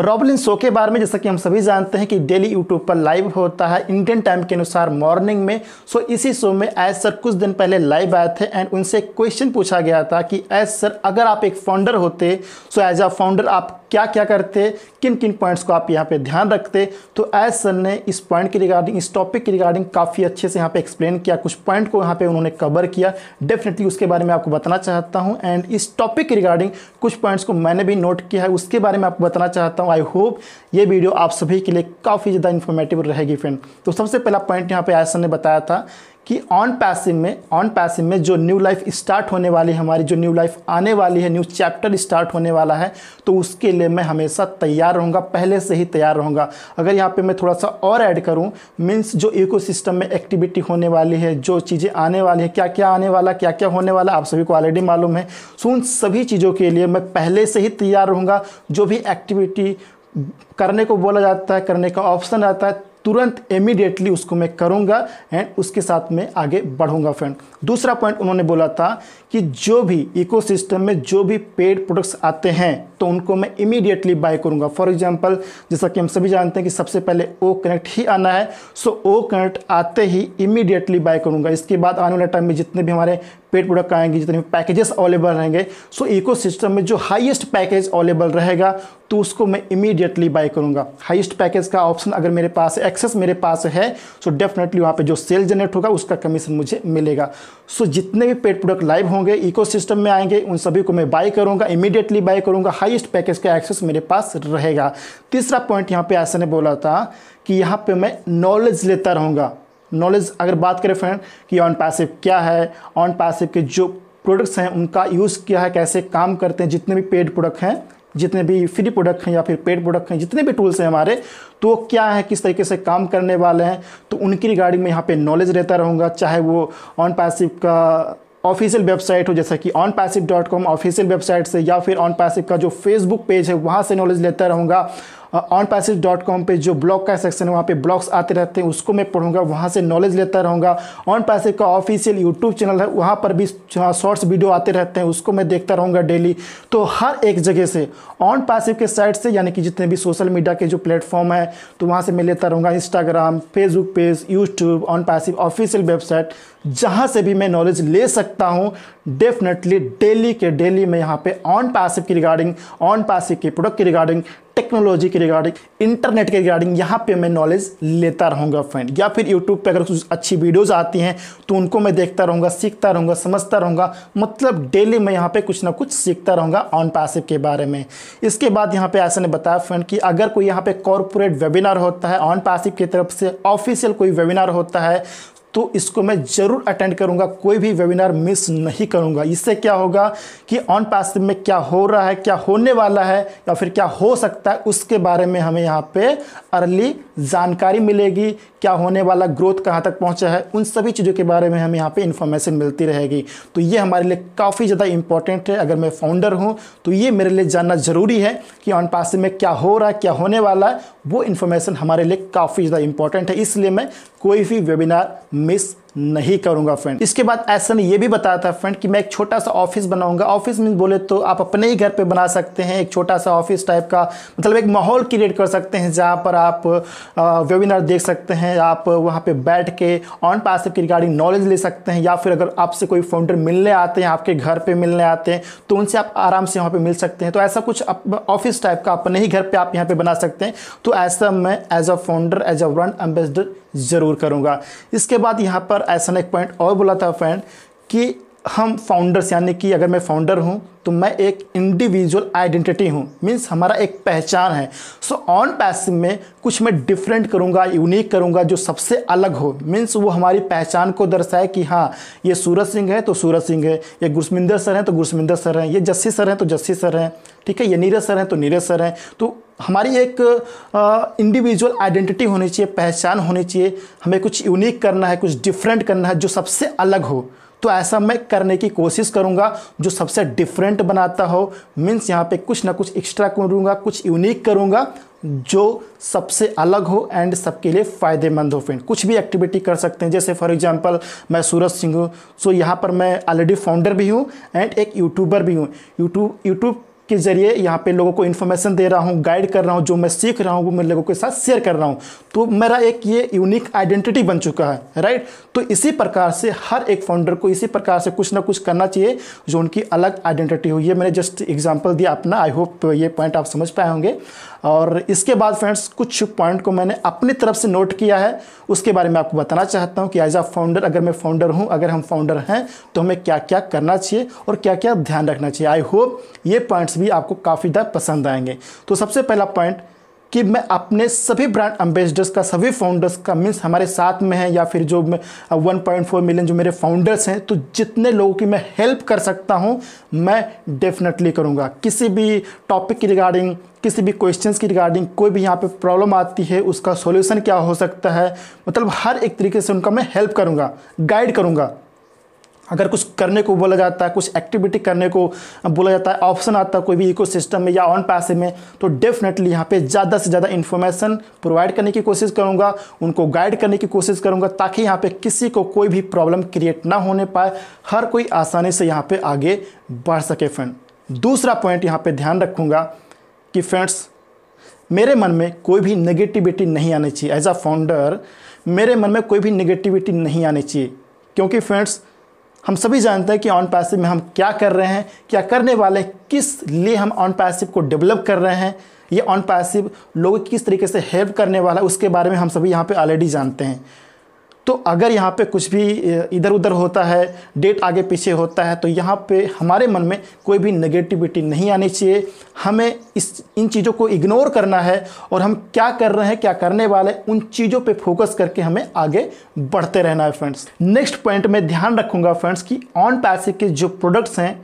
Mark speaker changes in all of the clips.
Speaker 1: रॉबलिन show के बारे में जैसा कि हम सभी जानते हैं कि डेली यूट्यूब पर लाइव होता है इंडियन टाइम के अनुसार मॉर्निंग में सो इसी शो में एज सर कुछ दिन पहले लाइव आए थे एंड उनसे क्वेश्चन पूछा गया था कि एज सर अगर आप एक फाउंडर होते सो एज अ फाउंडर आप क्या क्या करते किन किन पॉइंट्स को आप यहाँ पे ध्यान रखते तो एज सर ने इस पॉइंट की रिगार्डिंग इस टॉपिक की रिगार्डिंग काफ़ी अच्छे से यहाँ पे एक्सप्लेन किया कुछ पॉइंट को यहाँ पे उन्होंने कवर किया डेफिनेटली उसके बारे में आपको बताना चाहता हूँ एंड इस टॉपिक के रिगार्डिंग कुछ पॉइंट्स को मैंने भी नोट किया है उसके बारे में आपको बताना चाहता हूँ आई होप ये वीडियो आप सभी के लिए काफ़ी ज़्यादा इन्फॉर्मेटिव रहेगी फ्रेंड तो सबसे पहला पॉइंट यहाँ पर एज सर ने बताया था कि ऑन पैसिव में ऑन पैसिव में जो न्यू लाइफ स्टार्ट होने वाली है हमारी जो न्यू लाइफ आने वाली है न्यू चैप्टर स्टार्ट होने वाला है तो उसके लिए मैं हमेशा तैयार रहूँगा पहले से ही तैयार रहूँगा अगर यहाँ पे मैं थोड़ा सा और ऐड करूँ मीन्स जो इकोसिस्टम में एक्टिविटी होने वाली है जो चीज़ें आने वाली है क्या क्या आने वाला क्या क्या होने वाला आप सभी को ऑलरेडी मालूम है सो उन सभी चीज़ों के लिए मैं पहले से ही तैयार रहूँगा जो भी एक्टिविटी करने को बोला जाता है करने का ऑप्शन आता है तुरंत इमीडिएटली उसको मैं करूँगा एंड उसके साथ में आगे बढ़ूंगा फ्रेंड दूसरा पॉइंट उन्होंने बोला था कि जो भी इकोसिस्टम में जो भी पेड प्रोडक्ट्स आते हैं तो उनको मैं इमीडिएटली बाय करूंगा फॉर एग्जांपल जैसा कि हम सभी जानते हैं कि सबसे पहले ओ कनेक्ट ही आना है सो ओ कनेक्ट आते ही इमीडिएटली बाय करूँगा इसके बाद आने वाले टाइम में जितने भी हमारे पेड प्रोडक्ट आएंगे जितने पैकेजेस अवेलेबल रहेंगे सो सिस्टम में जो हाईएस्ट पैकेज अवेलेबल रहेगा तो उसको मैं इमीडिएटली बाई करूंगा हाईएस्ट पैकेज का ऑप्शन अगर मेरे पास एक्सेस मेरे पास है सो डेफिनेटली वहाँ पे जो सेल जनरेट होगा उसका कमीशन मुझे मिलेगा सो so, जितने भी पेड प्रोडक्ट लाइव होंगे इको में आएंगे उन सभी को मैं बाई करूँगा इमीडिएटली बाई करूँगा हाइस्ट पैकेज का एक्सेस मेरे पास रहेगा तीसरा पॉइंट यहाँ पर ऐसा ने बोला था कि यहाँ पर मैं नॉलेज लेता रहूँगा नॉलेज अगर बात करें फ्रेंड कि ऑन पैसिव क्या है ऑन पैसिव के जो प्रोडक्ट्स हैं उनका यूज़ क्या है कैसे काम करते हैं जितने भी पेड प्रोडक्ट हैं जितने भी फ्री प्रोडक्ट हैं या फिर पेड प्रोडक्ट हैं जितने भी टूल्स हैं हमारे तो क्या है किस तरीके से काम करने वाले हैं तो उनकी रिगार्डिंग में यहाँ पे नॉलेज रहता रहूँगा चाहे वो ऑन पैसिव का ऑफिशियल वेबसाइट हो जैसा कि on passive dot com official website से या फिर ऑन पैसिव का जो फेसबुक पेज है वहाँ से नॉलेज लेता रहूँगा ऑन पैसेज डॉट कॉम पर जो ब्लॉग का सेक्शन है वहाँ पर ब्लॉग्स आते रहते हैं उसको मैं पढ़ूंगा वहाँ से नॉलेज लेता रहूँगा ऑन पैसेज का ऑफिशियल यूट्यूब चैनल है वहाँ पर भी शॉर्ट्स वीडियो हाँ, आते रहते हैं उसको मैं देखता रहूँगा डेली तो हर एक जगह से ऑन पैसिव के साइट से यानी कि जितने भी सोशल मीडिया के जो प्लेटफॉर्म है तो वहाँ से मैं लेता रहूँगा Instagram Facebook page YouTube on passive official website जहाँ से भी मैं नॉलेज ले सकता हूँ डेफिनेटली डेली के डेली मैं यहाँ पे ऑन पैसिव की रिगार्डिंग ऑन पैसिव के प्रोडक्ट की रिगार्डिंग टेक्नोलॉजी के रिगार्डिंग इंटरनेट के रिगार्डिंग यहाँ पे मैं नॉलेज लेता रहूँगा फ्रेंड या फिर यूट्यूब पे अगर कुछ अच्छी वीडियोज़ आती हैं तो उनको मैं देखता रहूँगा सीखता रहूँगा समझता रहूँगा मतलब डेली मैं यहाँ पे कुछ ना कुछ सीखता रहूँगा ऑन पैसिव के बारे में इसके बाद यहाँ पे ऐसा ने बताया फ्रेंड कि अगर कोई यहाँ पे कॉरपोरेट वेबिनार होता है ऑन पैसिव की तरफ से ऑफिशियल कोई वेबिनार होता है तो इसको मैं ज़रूर अटेंड करूंगा कोई भी वेबिनार मिस नहीं करूंगा इससे क्या होगा कि ऑन पैसिव में क्या हो रहा है क्या होने वाला है या फिर क्या हो सकता है उसके बारे में हमें यहाँ पे अर्ली जानकारी मिलेगी क्या होने वाला ग्रोथ कहाँ तक पहुँचा है उन सभी चीज़ों के बारे में हमें यहाँ पर इन्फॉर्मेशन मिलती रहेगी तो ये हमारे लिए काफ़ी ज़्यादा इंपॉर्टेंट है अगर मैं फाउंडर हूँ तो ये मेरे लिए जानना ज़रूरी है कि ऑन पैसिव में क्या हो रहा है क्या होने वाला है वो इन्फॉर्मेशन हमारे लिए काफ़ी ज़्यादा इंपॉर्टेंट है इसलिए मैं कोई भी वेबिनार Miss नहीं करूंगा फ्रेंड इसके बाद ऐसा ने ये भी बताया था फ्रेंड कि मैं एक छोटा सा ऑफिस बनाऊंगा ऑफिस में बोले तो आप अपने ही घर पे बना सकते हैं एक छोटा सा ऑफिस टाइप का मतलब एक माहौल क्रिएट कर सकते हैं जहां पर आप वेबिनार देख सकते हैं आप वहां पे बैठ के ऑन पास की रिगार्डिंग नॉलेज ले सकते हैं या फिर अगर आपसे कोई फाउंडर मिलने आते हैं आपके घर पर मिलने आते हैं तो उनसे आप आराम से वहाँ पर मिल सकते हैं तो ऐसा कुछ ऑफिस टाइप का अपने ही घर पर आप यहाँ पर बना सकते हैं तो ऐसा मैं as a founder as a brand ambassador ज़रूर करूँगा इसके बाद यहाँ पर पर ऐसा एक पॉइंट और बोला था फ्रेंड कि हम फाउंडर्स यानी कि अगर मैं फाउंडर हूँ तो मैं एक इंडिविजुअल आइडेंटिटी हूँ मीन्स हमारा एक पहचान है सो ऑन पैसिव में कुछ मैं डिफरेंट करूँगा यूनिक करूँगा जो सबसे अलग हो मीन्स वो हमारी पहचान को दर्शाए कि हाँ ये सूरज सिंह है तो सूरज सिंह है ये गुरसमिंदर सर हैं तो गुरसमिंदर सर हैं ये जस्सी सर हैं तो जस्सी सर हैं ठीक है ये नीरज सर हैं तो नीरज सर हैं तो हमारी एक इंडिविजुअल आइडेंटिटी होनी चाहिए पहचान होनी चाहिए हमें कुछ यूनिक करना है कुछ डिफरेंट करना है जो सबसे अलग हो तो ऐसा मैं करने की कोशिश करूँगा जो सबसे डिफरेंट बनाता हो मीन्स यहाँ पे कुछ ना कुछ एक्स्ट्रा करूँगा कुछ यूनिक करूँगा जो सबसे अलग हो एंड सबके लिए फ़ायदेमंद हो फ्रेंड कुछ भी एक्टिविटी कर सकते हैं जैसे फॉर एग्जांपल मैं सूरज सिंह हूँ सो यहाँ पर मैं ऑलरेडी फाउंडर भी हूँ एंड एक यूट्यूबर भी हूँ यूट्यूब यूट्यूब के ज़रिए यहाँ पे लोगों को इन्फॉर्मेशन दे रहा हूँ गाइड कर रहा हूँ जो मैं सीख रहा हूँ वो मैं लोगों के साथ शेयर कर रहा हूँ तो मेरा एक ये यूनिक आइडेंटिटी बन चुका है राइट तो इसी प्रकार से हर एक फाउंडर को इसी प्रकार से कुछ ना कुछ करना चाहिए जो उनकी अलग आइडेंटिटी हो ये मैंने जस्ट एग्जाम्पल दिया अपना आई होप ये पॉइंट आप समझ पाए होंगे और इसके बाद फ्रेंड्स कुछ पॉइंट को मैंने अपनी तरफ से नोट किया है उसके बारे में आपको बताना चाहता हूँ कि एज आ फाउंडर अगर मैं फाउंडर हूँ अगर हम फाउंडर हैं तो हमें क्या क्या करना चाहिए और क्या क्या ध्यान रखना चाहिए आई होप ये पॉइंट्स भी आपको काफ़ी ज़्यादा पसंद आएंगे तो सबसे पहला पॉइंट कि मैं अपने सभी ब्रांड एम्बेसडर्स का सभी फाउंडर्स का मीन्स हमारे साथ में है या फिर जो वन पॉइंट फोर मिलियन जो मेरे फाउंडर्स हैं तो जितने लोगों की मैं हेल्प कर सकता हूं मैं डेफिनेटली करूंगा किसी भी टॉपिक की रिगार्डिंग किसी भी क्वेश्चन की रिगार्डिंग कोई भी यहाँ पे प्रॉब्लम आती है उसका सोल्यूशन क्या हो सकता है मतलब हर एक तरीके से उनका मैं हेल्प करूँगा गाइड करूँगा अगर कुछ करने को बोला जाता है कुछ एक्टिविटी करने को बोला जाता है ऑप्शन आता है कोई भी इकोसिस्टम में या ऑन पैसे में तो डेफिनेटली यहाँ पे ज़्यादा से ज़्यादा इन्फॉर्मेशन प्रोवाइड करने की कोशिश करूँगा उनको गाइड करने की कोशिश करूँगा ताकि यहाँ पे किसी को कोई भी प्रॉब्लम क्रिएट ना होने पाए हर कोई आसानी से यहाँ पर आगे बढ़ सके फ्रेंड दूसरा पॉइंट यहाँ पर ध्यान रखूँगा कि फ्रेंड्स मेरे मन में कोई भी नेगेटिविटी नहीं आनी चाहिए एज अ फाउंडर मेरे मन में कोई भी नेगेटिविटी नहीं आनी चाहिए क्योंकि फ्रेंड्स हम सभी जानते हैं कि ऑन पैसिव में हम क्या कर रहे हैं क्या करने वाले हैं किस लिए हम ऑन पैसिव को डेवलप कर रहे हैं ये ऑन पैसिव लोगों किस तरीके से हेल्प करने वाला है उसके बारे में हम सभी यहाँ पे ऑलरेडी जानते हैं तो अगर यहाँ पे कुछ भी इधर उधर होता है डेट आगे पीछे होता है तो यहाँ पे हमारे मन में कोई भी नेगेटिविटी नहीं आनी चाहिए हमें इस इन चीज़ों को इग्नोर करना है और हम क्या कर रहे हैं क्या करने वाले उन चीज़ों पे फोकस करके हमें आगे बढ़ते रहना है फ्रेंड्स नेक्स्ट पॉइंट में ध्यान रखूँगा फ्रेंड्स कि ऑन पैसे के जो प्रोडक्ट्स हैं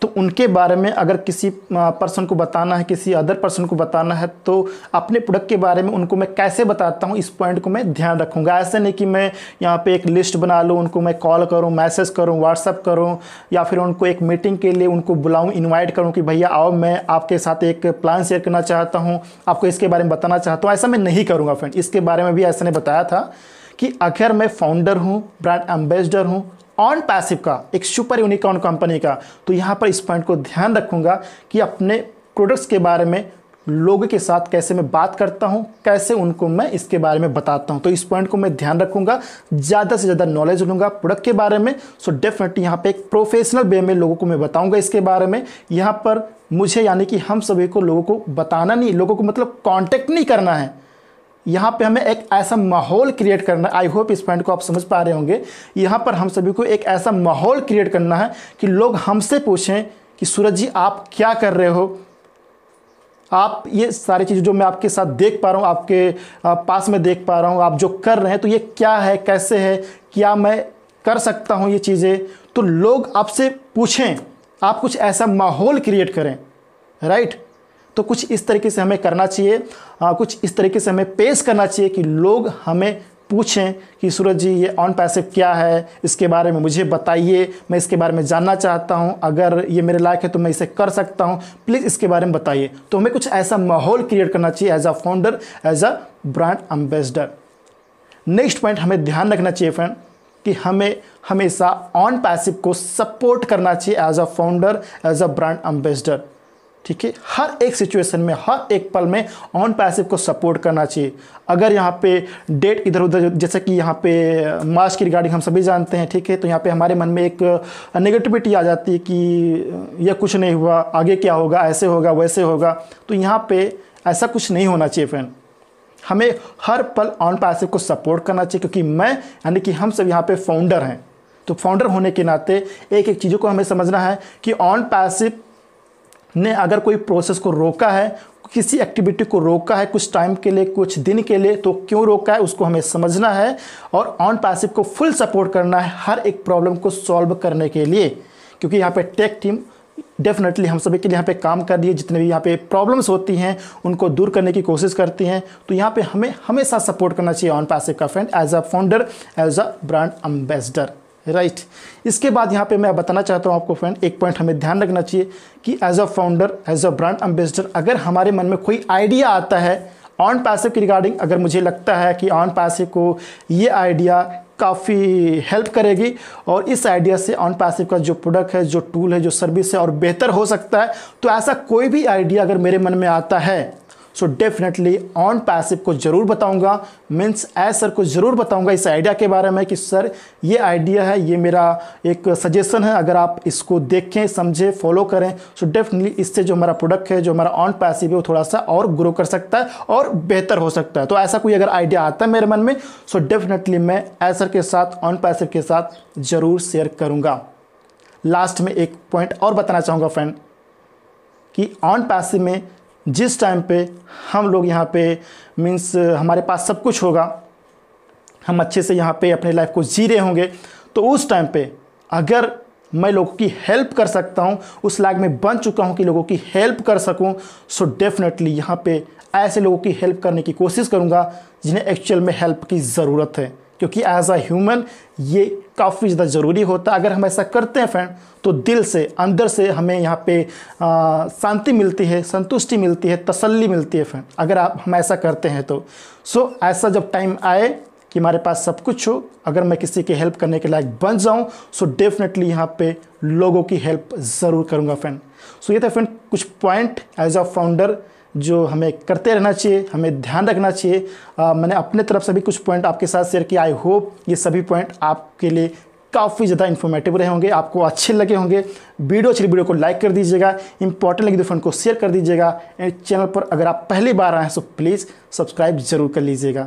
Speaker 1: तो उनके बारे में अगर किसी पर्सन को बताना है किसी अदर पर्सन को बताना है तो अपने प्रोडक्ट के बारे में उनको मैं कैसे बताता हूँ इस पॉइंट को मैं ध्यान रखूँगा ऐसे नहीं कि मैं यहाँ पे एक लिस्ट बना लूँ उनको मैं कॉल करूँ मैसेज करूँ व्हाट्सअप करूँ या फिर उनको एक मीटिंग के लिए उनको बुलाऊँ इन्वाइट करूँ कि भैया आओ मैं आपके साथ एक प्लान शेयर करना चाहता हूँ आपको इसके बारे में बताना चाहता हूँ ऐसा मैं नहीं करूँगा फ्रेंड इसके बारे में भी ऐसा ने बताया था कि अगर मैं फाउंडर हूँ ब्रांड एम्बेसडर हूँ ऑन पैसिव का एक सुपर यूनिकॉर्न कंपनी का तो यहाँ पर इस पॉइंट को ध्यान रखूँगा कि अपने प्रोडक्ट्स के बारे में लोगों के साथ कैसे मैं बात करता हूँ कैसे उनको मैं इसके बारे में बताता हूँ तो इस पॉइंट को मैं ध्यान रखूँगा ज़्यादा से ज़्यादा नॉलेज लूँगा प्रोडक्ट के बारे में सो डेफिनेटली यहाँ पे एक प्रोफेशनल वे में लोगों को मैं बताऊँगा इसके बारे में यहाँ पर मुझे यानी कि हम सभी को लोगों को बताना नहीं लोगों को मतलब कॉन्टेक्ट नहीं करना है यहाँ पे हमें एक ऐसा माहौल क्रिएट करना है आई होप इस पॉइंट को आप समझ पा रहे होंगे यहाँ पर हम सभी को एक ऐसा माहौल क्रिएट करना है कि लोग हमसे पूछें कि सूरज जी आप क्या कर रहे हो आप ये सारी चीज़ जो मैं आपके साथ देख पा रहा हूँ आपके पास में देख पा रहा हूँ आप जो कर रहे हैं तो ये क्या है कैसे है क्या मैं कर सकता हूँ ये चीज़ें तो लोग आपसे पूछें आप कुछ ऐसा माहौल क्रिएट करें राइट तो कुछ इस तरीके से हमें करना चाहिए हाँ, कुछ इस तरीके से हमें पेश करना चाहिए कि लोग हमें पूछें कि सूरज जी ये ऑन पैसिव क्या है इसके बारे में मुझे बताइए मैं इसके बारे में जानना चाहता हूँ अगर ये मेरे लायक है तो मैं इसे कर सकता हूँ प्लीज़ इसके बारे में बताइए तो हमें कुछ ऐसा माहौल क्रिएट करना चाहिए as a founder as a brand ambassador next point हमें ध्यान रखना चाहिए फ्रेंड कि हमें हमेशा ऑन पैसिव को सपोर्ट करना चाहिए as a founder as a brand ambassador ठीक है हर एक सिचुएशन में हर एक पल में ऑन पैसिव को सपोर्ट करना चाहिए अगर यहाँ पे डेट इधर उधर जैसे कि यहाँ पे मार्च की रिगार्डिंग हम सभी जानते हैं ठीक है तो यहाँ पे हमारे मन में एक नेगेटिविटी आ जाती है कि यह कुछ नहीं हुआ आगे क्या होगा ऐसे होगा वैसे होगा तो यहाँ पे ऐसा कुछ नहीं होना चाहिए फैन हमें हर पल ऑन पैसिव को सपोर्ट करना चाहिए क्योंकि मैं यानी कि हम सब यहाँ पे फाउंडर हैं तो फाउंडर होने के नाते एक एक चीज़ों को हमें समझना है कि ऑन पैसिव ने अगर कोई प्रोसेस को रोका है किसी एक्टिविटी को रोका है कुछ टाइम के लिए कुछ दिन के लिए तो क्यों रोका है उसको हमें समझना है और ऑन पैसिव को फुल सपोर्ट करना है हर एक प्रॉब्लम को सॉल्व करने के लिए क्योंकि यहाँ पे टेक टीम डेफिनेटली हम सभी के लिए यहाँ पे काम कर रही है जितने भी यहाँ पे प्रॉब्लम्स होती हैं उनको दूर करने की कोशिश करती हैं तो यहाँ पे हमें हमेशा सपोर्ट करना चाहिए ऑन पैसिव का friend as a founder as a brand ambassador right इसके बाद यहाँ पे मैं बताना चाहता हूँ आपको फ्रेंड एक पॉइंट हमें ध्यान रखना चाहिए कि as a founder as a brand ambassador अगर हमारे मन में कोई आइडिया आता है ऑन पैसे की रिगार्डिंग अगर मुझे लगता है कि ऑन पैसे को ये आइडिया काफ़ी हेल्प करेगी और इस आइडिया से ऑन पैसिव का जो प्रोडक्ट है जो टूल है जो सर्विस है और बेहतर हो सकता है तो ऐसा कोई भी आइडिया अगर मेरे मन में आता है सो डेफिनेटली ऑन पैसिव को ज़रूर बताऊंगा मीन्स एज सर को ज़रूर बताऊंगा इस आइडिया के बारे में कि सर ये आइडिया है ये मेरा एक सजेशन है अगर आप इसको देखें समझें फॉलो करें सो so डेफिनेटली इससे जो हमारा प्रोडक्ट है जो हमारा ऑन पैसिव है वो थोड़ा सा और ग्रो कर सकता है और बेहतर हो सकता है तो ऐसा कोई अगर आइडिया आता है मेरे मन में सो so डेफिनेटली मैं ए सर के साथ ऑन पैसिव के साथ ज़रूर शेयर करूँगा लास्ट में एक पॉइंट और बताना चाहूँगा फ्रेंड कि ऑन पैसिव में जिस टाइम पे हम लोग यहाँ पे मीन्स हमारे पास सब कुछ होगा हम अच्छे से यहाँ पे अपने लाइफ को जी रहे होंगे तो उस टाइम पे अगर मैं लोगों की हेल्प कर सकता हूँ उस लाइक में बन चुका हूँ कि लोगों की हेल्प कर सकूँ सो डेफिनेटली यहाँ पे ऐसे लोगों की हेल्प करने की कोशिश करूँगा जिन्हें एक्चुअल में हेल्प की ज़रूरत है क्योंकि एज अ ह्यूमन ये काफ़ी ज़्यादा ज़रूरी होता है अगर हम ऐसा करते हैं फ्रेंड तो दिल से अंदर से हमें यहाँ पे शांति मिलती है संतुष्टि मिलती है तसल्ली मिलती है फ्रेंड अगर आप हम ऐसा करते हैं तो सो so, ऐसा जब टाइम आए कि हमारे पास सब कुछ हो अगर मैं किसी की हेल्प करने के लायक बन जाऊँ सो डेफिनेटली यहाँ पे लोगों की हेल्प ज़रूर करूँगा फ्रेंड सो so, ये था फ्रेंड कुछ पॉइंट एज अ फाउंडर जो हमें करते रहना चाहिए हमें ध्यान रखना चाहिए आ, मैंने अपने तरफ से भी कुछ पॉइंट आपके साथ शेयर किया आई होप ये सभी पॉइंट आपके लिए काफ़ी ज़्यादा इन्फॉर्मेटिव रहे होंगे आपको अच्छे लगे होंगे वीडियो अच्छी वीडियो को लाइक कर दीजिएगा इंपॉर्टेंट लगे तो फ्रेंड को शेयर कर दीजिएगा एंड चैनल पर अगर आप पहली बार आए हैं तो प्लीज़ सब्सक्राइब जरूर कर लीजिएगा